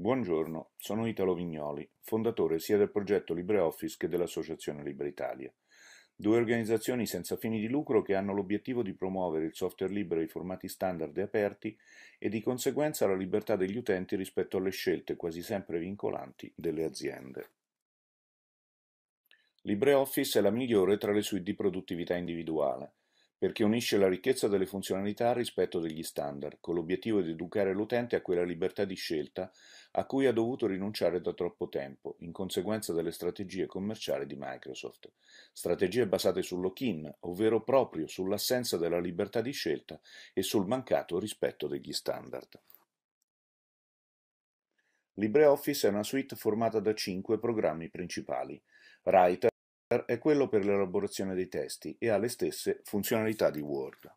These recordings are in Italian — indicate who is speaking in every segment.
Speaker 1: Buongiorno, sono Italo Vignoli, fondatore sia del progetto LibreOffice che dell'Associazione Libre Italia. due organizzazioni senza fini di lucro che hanno l'obiettivo di promuovere il software libero ai formati standard e aperti e di conseguenza la libertà degli utenti rispetto alle scelte quasi sempre vincolanti delle aziende. LibreOffice è la migliore tra le suite di produttività individuale perché unisce la ricchezza delle funzionalità al rispetto degli standard, con l'obiettivo di educare l'utente a quella libertà di scelta a cui ha dovuto rinunciare da troppo tempo, in conseguenza delle strategie commerciali di Microsoft. Strategie basate sul lock in ovvero proprio sull'assenza della libertà di scelta e sul mancato rispetto degli standard. LibreOffice è una suite formata da cinque programmi principali. Writer, software è quello per l'elaborazione dei testi e ha le stesse funzionalità di Word.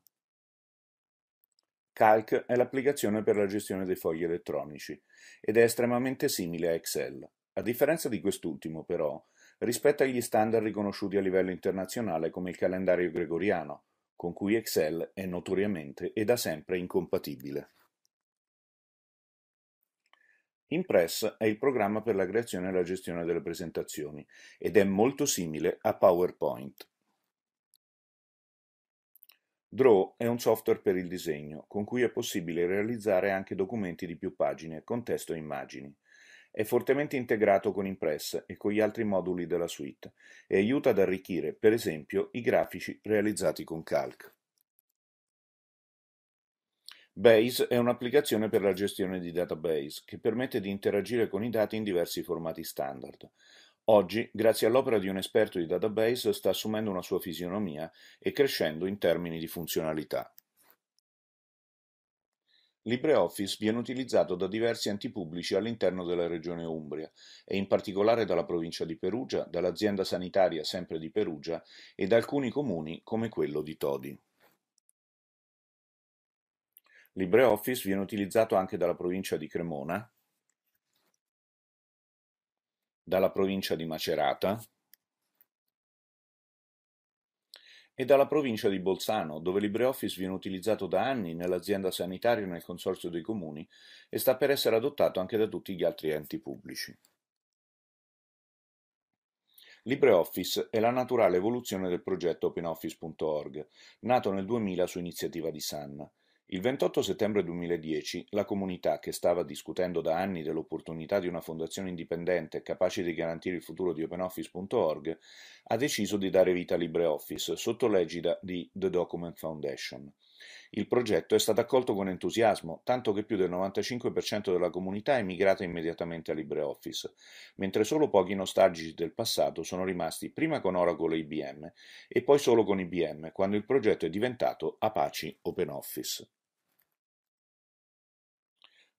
Speaker 1: Calc è l'applicazione per la gestione dei fogli elettronici ed è estremamente simile a Excel. A differenza di quest'ultimo, però, rispetta gli standard riconosciuti a livello internazionale come il calendario gregoriano, con cui Excel è notoriamente e da sempre incompatibile. Impress è il programma per la creazione e la gestione delle presentazioni ed è molto simile a PowerPoint. Draw è un software per il disegno con cui è possibile realizzare anche documenti di più pagine con testo e immagini. È fortemente integrato con Impress e con gli altri moduli della suite e aiuta ad arricchire, per esempio, i grafici realizzati con Calc. Base è un'applicazione per la gestione di database che permette di interagire con i dati in diversi formati standard. Oggi, grazie all'opera di un esperto di database, sta assumendo una sua fisionomia e crescendo in termini di funzionalità. LibreOffice viene utilizzato da diversi enti pubblici all'interno della regione Umbria e in particolare dalla provincia di Perugia, dall'azienda sanitaria sempre di Perugia e da alcuni comuni come quello di Todi. LibreOffice viene utilizzato anche dalla provincia di Cremona, dalla provincia di Macerata e dalla provincia di Bolzano, dove LibreOffice viene utilizzato da anni nell'azienda sanitaria e nel consorzio dei comuni e sta per essere adottato anche da tutti gli altri enti pubblici. LibreOffice è la naturale evoluzione del progetto OpenOffice.org, nato nel 2000 su iniziativa di Sanna. Il 28 settembre 2010 la comunità, che stava discutendo da anni dell'opportunità di una fondazione indipendente capace di garantire il futuro di OpenOffice.org, ha deciso di dare vita a LibreOffice sotto l'egida di The Document Foundation. Il progetto è stato accolto con entusiasmo, tanto che più del 95% della comunità è migrata immediatamente a LibreOffice, mentre solo pochi nostalgici del passato sono rimasti prima con Oracle e IBM e poi solo con IBM, quando il progetto è diventato Apache OpenOffice.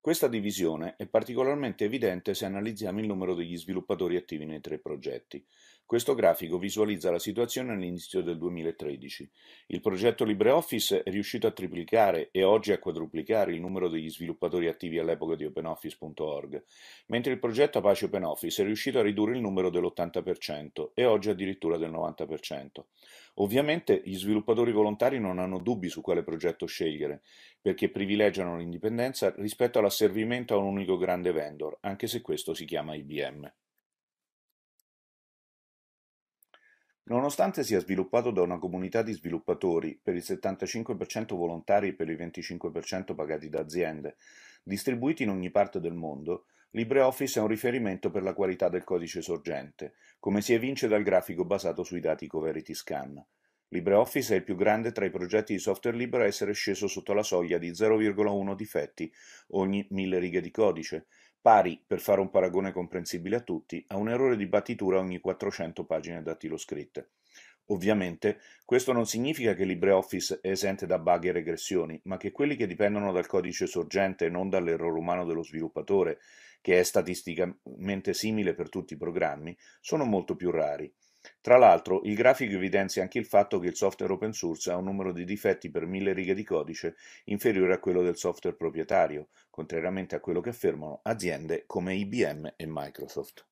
Speaker 1: Questa divisione è particolarmente evidente se analizziamo il numero degli sviluppatori attivi nei tre progetti. Questo grafico visualizza la situazione all'inizio del 2013. Il progetto LibreOffice è riuscito a triplicare e oggi a quadruplicare il numero degli sviluppatori attivi all'epoca di OpenOffice.org, mentre il progetto Apache OpenOffice è riuscito a ridurre il numero dell'80% e oggi addirittura del 90%. Ovviamente gli sviluppatori volontari non hanno dubbi su quale progetto scegliere, perché privilegiano l'indipendenza rispetto all'asservimento a un unico grande vendor, anche se questo si chiama IBM. Nonostante sia sviluppato da una comunità di sviluppatori, per il 75% volontari e per il 25% pagati da aziende, distribuiti in ogni parte del mondo, LibreOffice è un riferimento per la qualità del codice sorgente, come si evince dal grafico basato sui dati Coverity Scan. LibreOffice è il più grande tra i progetti di software libero a essere sceso sotto la soglia di 0,1 difetti ogni 1000 righe di codice, pari, per fare un paragone comprensibile a tutti, a un errore di battitura ogni 400 pagine scritte. Ovviamente, questo non significa che LibreOffice è esente da bug e regressioni, ma che quelli che dipendono dal codice sorgente e non dall'errore umano dello sviluppatore, che è statisticamente simile per tutti i programmi, sono molto più rari. Tra l'altro, il grafico evidenzia anche il fatto che il software open source ha un numero di difetti per mille righe di codice inferiore a quello del software proprietario, contrariamente a quello che affermano aziende come IBM e Microsoft.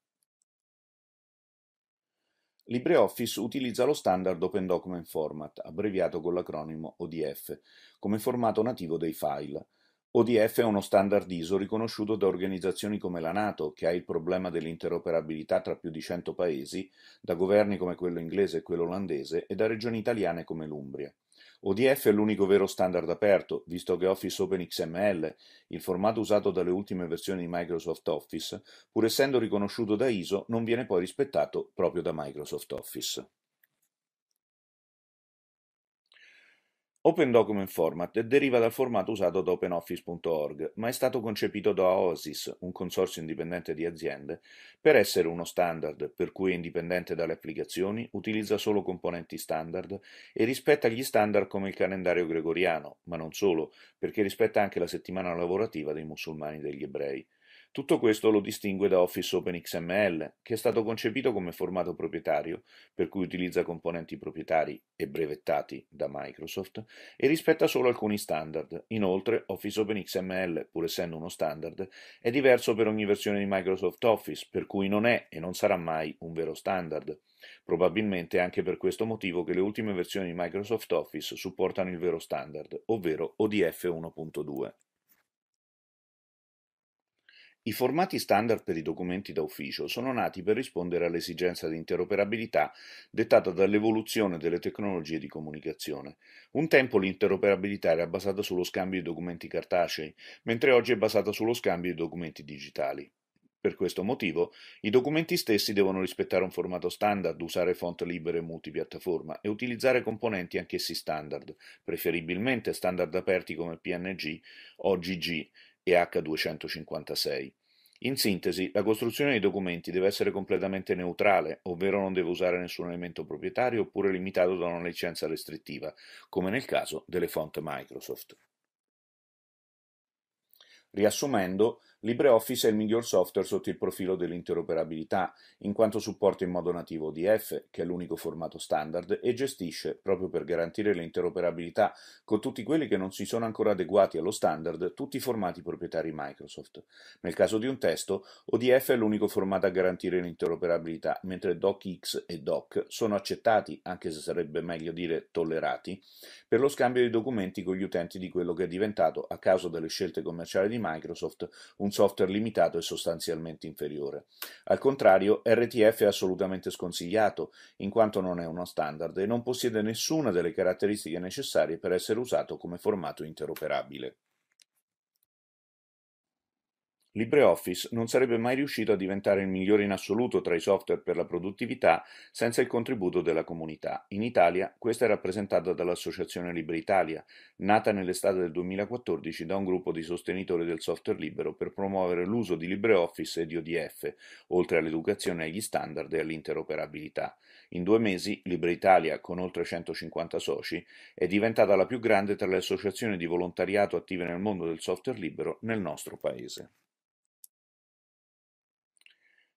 Speaker 1: LibreOffice utilizza lo standard Open Document Format, abbreviato con l'acronimo ODF, come formato nativo dei file. ODF è uno standard ISO riconosciuto da organizzazioni come la NATO, che ha il problema dell'interoperabilità tra più di 100 paesi, da governi come quello inglese e quello olandese e da regioni italiane come l'Umbria. ODF è l'unico vero standard aperto, visto che Office Open XML, il formato usato dalle ultime versioni di Microsoft Office, pur essendo riconosciuto da ISO, non viene poi rispettato proprio da Microsoft Office. Open Document Format deriva dal formato usato da OpenOffice.org, ma è stato concepito da OASIS, un consorzio indipendente di aziende, per essere uno standard, per cui è indipendente dalle applicazioni, utilizza solo componenti standard e rispetta gli standard come il calendario gregoriano, ma non solo, perché rispetta anche la settimana lavorativa dei musulmani e degli ebrei. Tutto questo lo distingue da Office Open XML, che è stato concepito come formato proprietario, per cui utilizza componenti proprietari e brevettati da Microsoft, e rispetta solo alcuni standard. Inoltre, Office Open XML, pur essendo uno standard, è diverso per ogni versione di Microsoft Office, per cui non è e non sarà mai un vero standard. Probabilmente anche per questo motivo che le ultime versioni di Microsoft Office supportano il vero standard, ovvero ODF 1.2. I formati standard per i documenti da ufficio sono nati per rispondere all'esigenza di interoperabilità dettata dall'evoluzione delle tecnologie di comunicazione. Un tempo l'interoperabilità era basata sullo scambio di documenti cartacei, mentre oggi è basata sullo scambio di documenti digitali. Per questo motivo, i documenti stessi devono rispettare un formato standard, usare font libere e multipiattaforma e utilizzare componenti anch'essi standard, preferibilmente standard aperti come PNG o GG, e H256. In sintesi, la costruzione dei documenti deve essere completamente neutrale, ovvero non deve usare nessun elemento proprietario oppure limitato da una licenza restrittiva, come nel caso delle font Microsoft. Riassumendo, LibreOffice è il miglior software sotto il profilo dell'interoperabilità, in quanto supporta in modo nativo ODF, che è l'unico formato standard, e gestisce, proprio per garantire l'interoperabilità con tutti quelli che non si sono ancora adeguati allo standard, tutti i formati proprietari Microsoft. Nel caso di un testo, ODF è l'unico formato a garantire l'interoperabilità, mentre DocX e Doc sono accettati, anche se sarebbe meglio dire tollerati, per lo scambio di documenti con gli utenti di quello che è diventato, a causa delle scelte commerciali di Microsoft, un un software limitato e sostanzialmente inferiore. Al contrario, RTF è assolutamente sconsigliato, in quanto non è uno standard e non possiede nessuna delle caratteristiche necessarie per essere usato come formato interoperabile. LibreOffice non sarebbe mai riuscito a diventare il migliore in assoluto tra i software per la produttività senza il contributo della comunità. In Italia questa è rappresentata dall'Associazione Libre Italia, nata nell'estate del 2014 da un gruppo di sostenitori del software libero per promuovere l'uso di LibreOffice e di ODF, oltre all'educazione agli standard e all'interoperabilità. In due mesi Libre Italia, con oltre 150 soci, è diventata la più grande tra le associazioni di volontariato attive nel mondo del software libero nel nostro paese.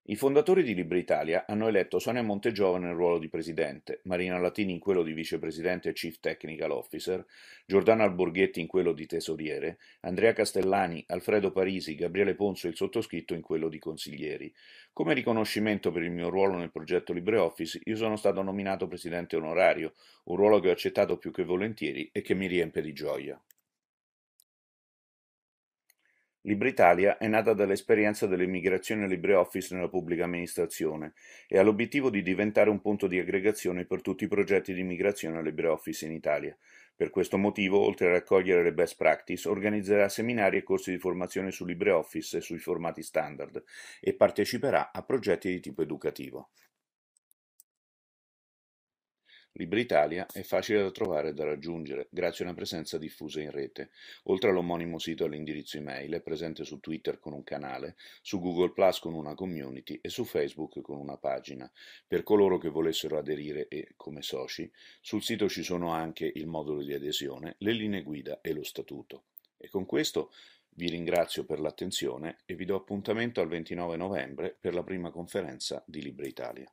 Speaker 1: I fondatori di Libre Italia hanno eletto Sonia Montegiovane nel ruolo di presidente, Marina Latini in quello di vicepresidente e chief technical officer, Giordano Alborghetti in quello di tesoriere, Andrea Castellani, Alfredo Parisi, Gabriele Ponzo e il sottoscritto in quello di consiglieri. Come riconoscimento per il mio ruolo nel progetto LibreOffice, io sono stato nominato presidente onorario, un ruolo che ho accettato più che volentieri e che mi riempie di gioia. Libritalia è nata dall'esperienza dell'immigrazione LibreOffice nella pubblica amministrazione e ha l'obiettivo di diventare un punto di aggregazione per tutti i progetti di immigrazione a LibreOffice in Italia. Per questo motivo, oltre a raccogliere le best practice, organizzerà seminari e corsi di formazione su LibreOffice e sui formati standard e parteciperà a progetti di tipo educativo. Libritalia è facile da trovare e da raggiungere grazie a una presenza diffusa in rete. Oltre all'omonimo sito all'indirizzo email, è presente su Twitter con un canale, su Google Plus con una community e su Facebook con una pagina. Per coloro che volessero aderire e come soci, sul sito ci sono anche il modulo di adesione, le linee guida e lo statuto. E con questo vi ringrazio per l'attenzione e vi do appuntamento al 29 novembre per la prima conferenza di Libra Italia.